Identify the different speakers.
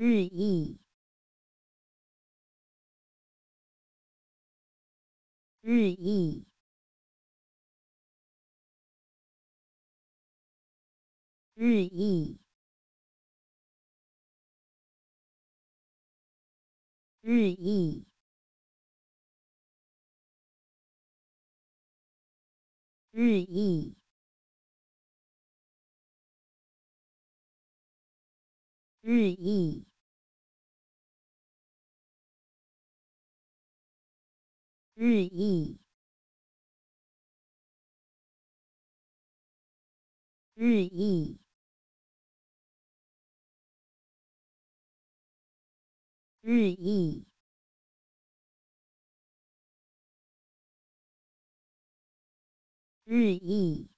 Speaker 1: 日益，日益，日益，日益，日益。日益，日益，日益，日益，日益。